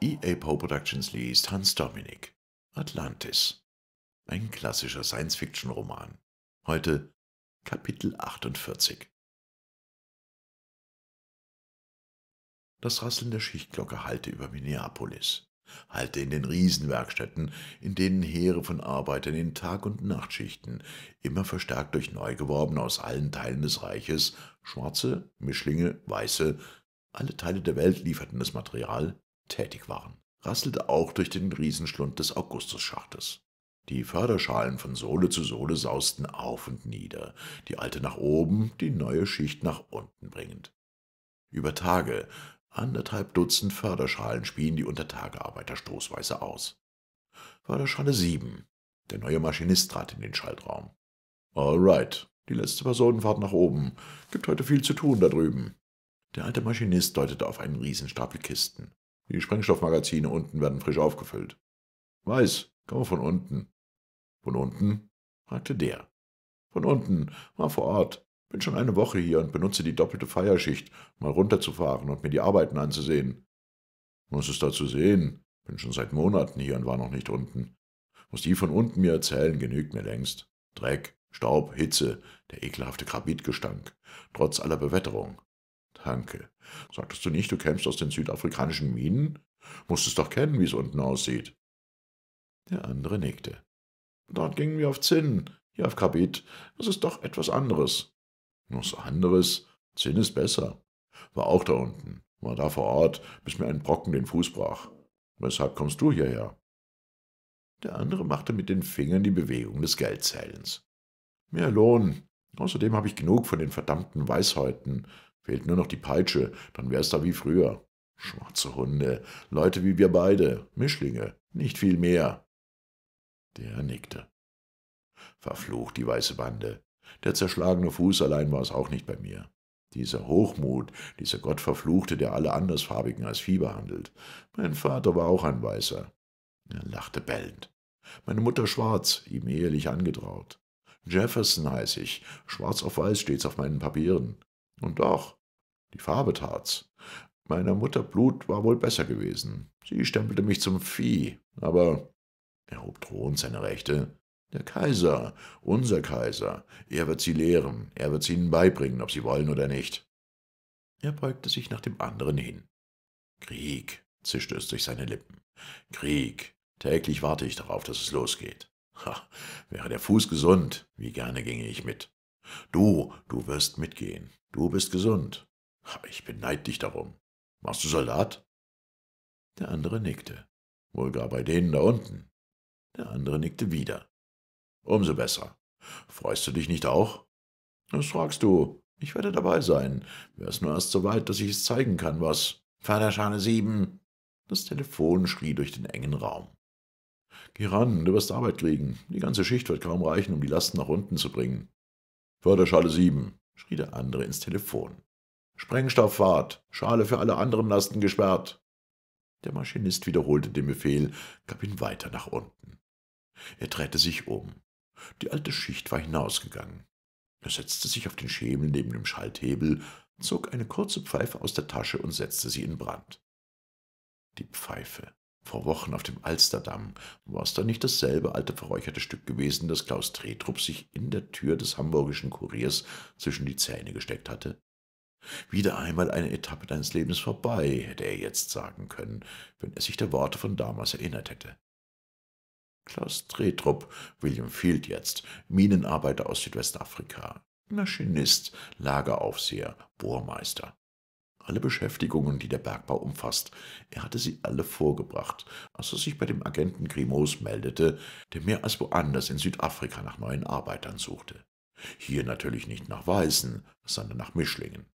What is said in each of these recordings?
EA Poe Productions liest Hans Dominik. Atlantis. Ein klassischer Science-Fiction-Roman. Heute Kapitel 48. Das Rasseln der Schichtglocke hallte über Minneapolis halte in den Riesenwerkstätten, in denen Heere von Arbeitern in Tag- und Nachtschichten, immer verstärkt durch Neugeworbene aus allen Teilen des Reiches, Schwarze, Mischlinge, Weiße, alle Teile der Welt lieferten das Material, tätig waren, rasselte auch durch den Riesenschlund des Augustusschachtes. Die Förderschalen von Sohle zu Sohle sausten auf und nieder, die alte nach oben, die neue Schicht nach unten bringend. Über Tage Anderthalb Dutzend Förderschalen spielen die Untertagearbeiter stoßweise aus. Förderschale 7. Der neue Maschinist trat in den Schaltraum. Alright, die letzte Personenfahrt nach oben. Gibt heute viel zu tun da drüben. Der alte Maschinist deutete auf einen Riesenstapel Kisten. Die Sprengstoffmagazine unten werden frisch aufgefüllt. Weiß, komm von unten. Von unten? fragte der. Von unten, mal vor Ort. Bin schon eine Woche hier und benutze die doppelte Feierschicht, mal runterzufahren und mir die Arbeiten anzusehen. Was es dazu sehen? Bin schon seit Monaten hier und war noch nicht unten. Was die von unten mir erzählen, genügt mir längst. Dreck, Staub, Hitze, der ekelhafte Krabitgestank, trotz aller Bewetterung. Danke. Sagtest du nicht, du kämst aus den südafrikanischen Minen? es doch kennen, wie es unten aussieht. Der andere nickte. Dort gingen wir auf Zinn, hier auf Kabit. Das ist doch etwas anderes. Was anderes, zehn ist besser. War auch da unten, war da vor Ort, bis mir ein Brocken den Fuß brach. Weshalb kommst du hierher? Der andere machte mit den Fingern die Bewegung des Geldzählens. Mehr Lohn. Außerdem habe ich genug von den verdammten Weißhäuten. Fehlt nur noch die Peitsche, dann wär's da wie früher. Schwarze Hunde, Leute wie wir beide, Mischlinge, nicht viel mehr. Der nickte. Verflucht die weiße Bande. Der zerschlagene Fuß allein war es auch nicht bei mir. Dieser Hochmut, dieser Gottverfluchte, der alle Andersfarbigen als Vieh behandelt. Mein Vater war auch ein Weißer. Er lachte bellend. Meine Mutter schwarz, ihm ehelich angetraut. Jefferson heiß ich, schwarz auf weiß steht's auf meinen Papieren. Und doch, die Farbe tat's. Meiner Mutter Blut war wohl besser gewesen. Sie stempelte mich zum Vieh, aber er hob drohend seine rechte, der Kaiser, unser Kaiser, er wird sie lehren, er wird sie ihnen beibringen, ob sie wollen oder nicht. Er beugte sich nach dem anderen hin. Krieg, zischte es durch seine Lippen. Krieg. Täglich warte ich darauf, dass es losgeht. Ha, wäre der Fuß gesund, wie gerne ginge ich mit. Du, du wirst mitgehen. Du bist gesund. Aber ich beneid dich darum. Machst du Soldat? Der andere nickte. Wohl gar bei denen da unten. Der andere nickte wieder. Umso besser. Freust du dich nicht auch? Das fragst du. Ich werde dabei sein. Wär's nur erst so weit, dass ich es zeigen kann, was. Förderschale sieben. Das Telefon schrie durch den engen Raum. Geh ran, du wirst Arbeit kriegen. Die ganze Schicht wird kaum reichen, um die Lasten nach unten zu bringen. Förderschale sieben, schrie der andere ins Telefon. Sprengstofffahrt, Schale für alle anderen Lasten gesperrt. Der Maschinist wiederholte den Befehl, gab ihn weiter nach unten. Er drehte sich um. Die alte Schicht war hinausgegangen. Er setzte sich auf den Schemel neben dem Schalthebel, zog eine kurze Pfeife aus der Tasche und setzte sie in Brand. Die Pfeife, vor Wochen auf dem Alsterdamm, war es da nicht dasselbe alte verräucherte Stück gewesen, das Klaus Tretrup sich in der Tür des hamburgischen Kuriers zwischen die Zähne gesteckt hatte? Wieder einmal eine Etappe deines Lebens vorbei, hätte er jetzt sagen können, wenn er sich der Worte von damals erinnert hätte. Klaus Tretrup, William Field jetzt, Minenarbeiter aus Südwestafrika, Maschinist, Lageraufseher, Bohrmeister. Alle Beschäftigungen, die der Bergbau umfasst, er hatte sie alle vorgebracht, als er sich bei dem Agenten Grimaud meldete, der mehr als woanders in Südafrika nach neuen Arbeitern suchte. Hier natürlich nicht nach Weißen, sondern nach Mischlingen.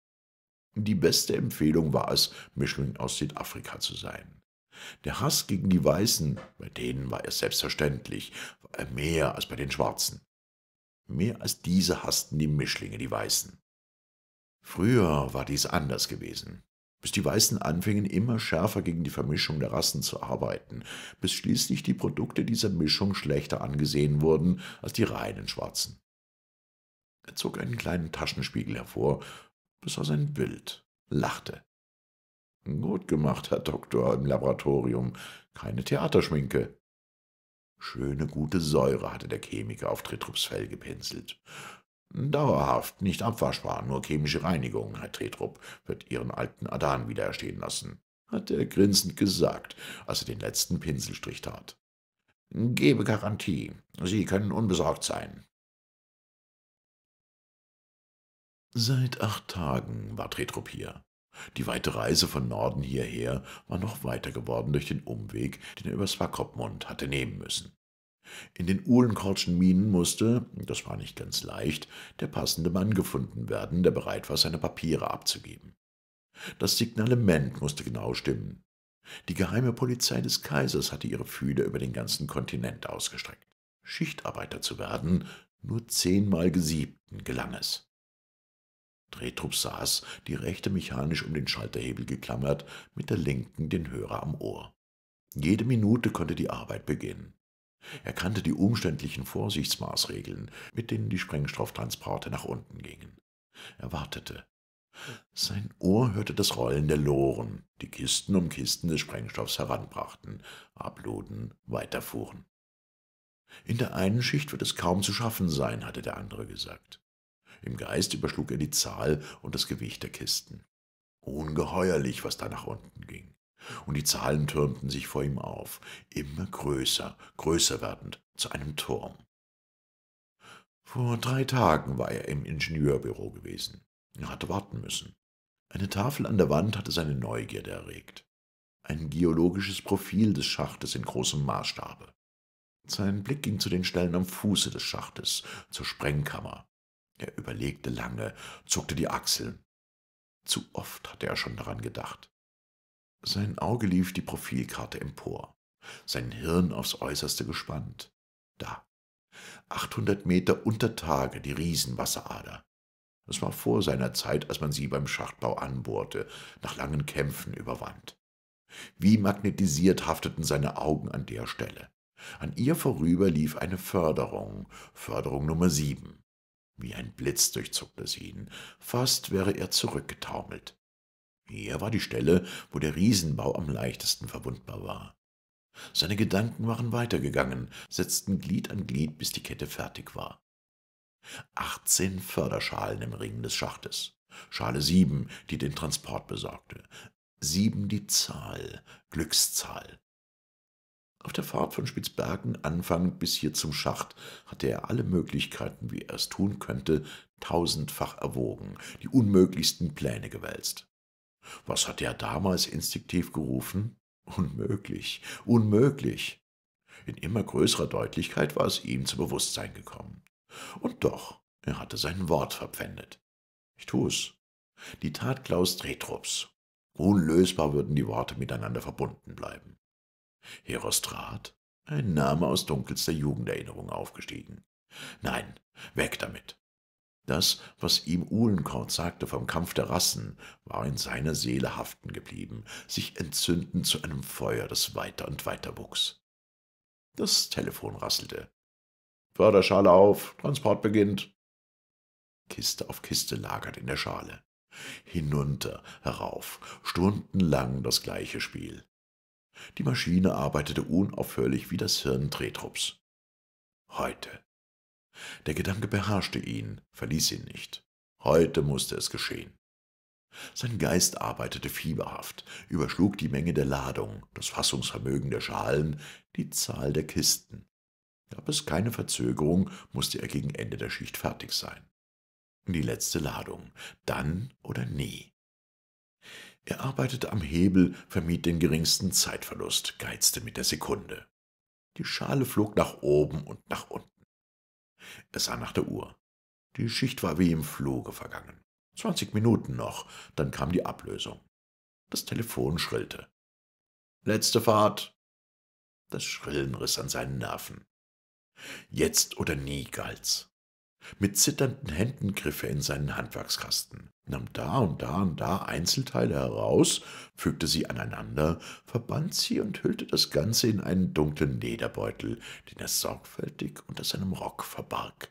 Die beste Empfehlung war es, Mischling aus Südafrika zu sein. Der Hass gegen die Weißen, bei denen war er selbstverständlich, war er mehr als bei den Schwarzen. Mehr als diese hassten die Mischlinge die Weißen. Früher war dies anders gewesen, bis die Weißen anfingen, immer schärfer gegen die Vermischung der Rassen zu arbeiten, bis schließlich die Produkte dieser Mischung schlechter angesehen wurden als die reinen Schwarzen. Er zog einen kleinen Taschenspiegel hervor, besah sein Bild, lachte. Gut gemacht, Herr Doktor, im Laboratorium. Keine Theaterschminke. Schöne gute Säure hatte der Chemiker auf Tretrups Fell gepinselt. Dauerhaft, nicht abwaschbar, nur chemische Reinigung, Herr Tretrup, wird Ihren alten Adan wiedererstehen lassen, hatte er grinsend gesagt, als er den letzten Pinselstrich tat. Gebe Garantie, Sie können unbesorgt sein. Seit acht Tagen war Tretrup hier. Die weite Reise von Norden hierher war noch weiter geworden durch den Umweg, den er über Swakopmund hatte nehmen müssen. In den Uhlenkortschen Minen musste, das war nicht ganz leicht, der passende Mann gefunden werden, der bereit war, seine Papiere abzugeben. Das Signalement musste genau stimmen. Die geheime Polizei des Kaisers hatte ihre Fühler über den ganzen Kontinent ausgestreckt. Schichtarbeiter zu werden, nur zehnmal Gesiebten gelang es. Trethrup saß, die rechte mechanisch um den Schalterhebel geklammert, mit der linken den Hörer am Ohr. Jede Minute konnte die Arbeit beginnen. Er kannte die umständlichen Vorsichtsmaßregeln, mit denen die Sprengstofftransporte nach unten gingen. Er wartete. Sein Ohr hörte das Rollen der Loren, die Kisten um Kisten des Sprengstoffs heranbrachten, abluden, weiterfuhren. In der einen Schicht wird es kaum zu schaffen sein, hatte der andere gesagt. Im Geist überschlug er die Zahl und das Gewicht der Kisten. Ungeheuerlich, was da nach unten ging. Und die Zahlen türmten sich vor ihm auf, immer größer, größer werdend, zu einem Turm. Vor drei Tagen war er im Ingenieurbüro gewesen. Er hatte warten müssen. Eine Tafel an der Wand hatte seine Neugierde erregt. Ein geologisches Profil des Schachtes in großem Maßstabe. Sein Blick ging zu den Stellen am Fuße des Schachtes, zur Sprengkammer, er überlegte lange, zuckte die Achseln. Zu oft hatte er schon daran gedacht. Sein Auge lief die Profilkarte empor, sein Hirn aufs äußerste gespannt. Da, 800 Meter unter Tage die Riesenwasserader. Es war vor seiner Zeit, als man sie beim Schachtbau anbohrte, nach langen Kämpfen überwand. Wie magnetisiert hafteten seine Augen an der Stelle. An ihr vorüber lief eine Förderung, Förderung Nummer sieben. Wie ein Blitz durchzuckte es ihn, fast wäre er zurückgetaumelt. Hier war die Stelle, wo der Riesenbau am leichtesten verwundbar war. Seine Gedanken waren weitergegangen, setzten Glied an Glied, bis die Kette fertig war. Achtzehn Förderschalen im Ring des Schachtes. Schale sieben, die den Transport besorgte. Sieben die Zahl, Glückszahl. Auf der Fahrt von Spitzbergen anfangend bis hier zum Schacht hatte er alle Möglichkeiten, wie er es tun könnte, tausendfach erwogen, die unmöglichsten Pläne gewälzt. Was hatte er damals instinktiv gerufen? Unmöglich, unmöglich. In immer größerer Deutlichkeit war es ihm zu Bewusstsein gekommen. Und doch, er hatte sein Wort verpfändet. Ich tu's. Die Tat Klaus Tretrups. Unlösbar würden die Worte miteinander verbunden bleiben. Herostrat? Ein Name aus dunkelster Jugenderinnerung aufgestiegen. Nein, weg damit. Das, was ihm Uhlenkraut sagte vom Kampf der Rassen, war in seiner Seele haften geblieben, sich entzündend zu einem Feuer, das weiter und weiter wuchs. Das Telefon rasselte. Förderschale auf, Transport beginnt. Kiste auf Kiste lagert in der Schale. Hinunter, herauf, stundenlang das gleiche Spiel. Die Maschine arbeitete unaufhörlich wie das Hirn Tretrupps. Heute. Der Gedanke beherrschte ihn, verließ ihn nicht. Heute musste es geschehen. Sein Geist arbeitete fieberhaft, überschlug die Menge der Ladung, das Fassungsvermögen der Schalen, die Zahl der Kisten. Gab es keine Verzögerung, musste er gegen Ende der Schicht fertig sein. Die letzte Ladung, dann oder nie. Er arbeitete am Hebel, vermied den geringsten Zeitverlust, geizte mit der Sekunde. Die Schale flog nach oben und nach unten. Er sah nach der Uhr. Die Schicht war wie im Fluge vergangen. Zwanzig Minuten noch, dann kam die Ablösung. Das Telefon schrillte. Letzte Fahrt. Das Schrillen riss an seinen Nerven. Jetzt oder nie galt's. Mit zitternden Händen griff er in seinen Handwerkskasten nahm da und da und da Einzelteile heraus, fügte sie aneinander, verband sie und hüllte das Ganze in einen dunklen Lederbeutel, den er sorgfältig unter seinem Rock verbarg.